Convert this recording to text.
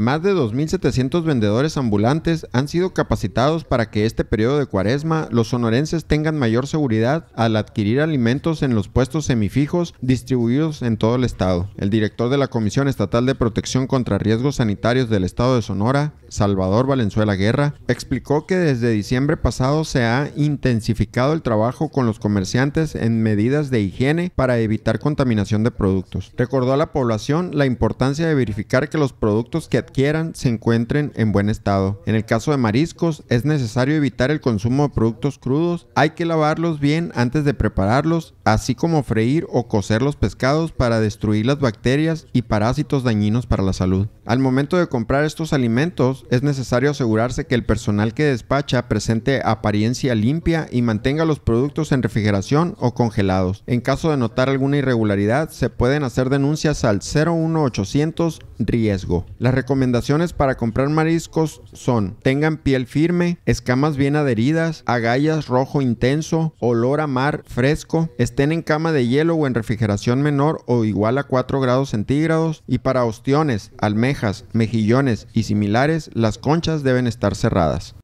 Más de 2.700 vendedores ambulantes han sido capacitados para que este periodo de cuaresma los sonorenses tengan mayor seguridad al adquirir alimentos en los puestos semifijos distribuidos en todo el estado. El director de la Comisión Estatal de Protección contra Riesgos Sanitarios del Estado de Sonora, Salvador Valenzuela Guerra, explicó que desde diciembre pasado se ha intensificado el trabajo con los comerciantes en medidas de higiene para evitar contaminación de productos. Recordó a la población la importancia de verificar que los productos que quieran se encuentren en buen estado. En el caso de mariscos, es necesario evitar el consumo de productos crudos, hay que lavarlos bien antes de prepararlos, así como freír o cocer los pescados para destruir las bacterias y parásitos dañinos para la salud. Al momento de comprar estos alimentos, es necesario asegurarse que el personal que despacha presente apariencia limpia y mantenga los productos en refrigeración o congelados. En caso de notar alguna irregularidad, se pueden hacer denuncias al 01800 riesgo. Las recomendaciones para comprar mariscos son tengan piel firme, escamas bien adheridas, agallas rojo intenso, olor a mar fresco, estén en cama de hielo o en refrigeración menor o igual a 4 grados centígrados y para ostiones, almejas, mejillones y similares las conchas deben estar cerradas.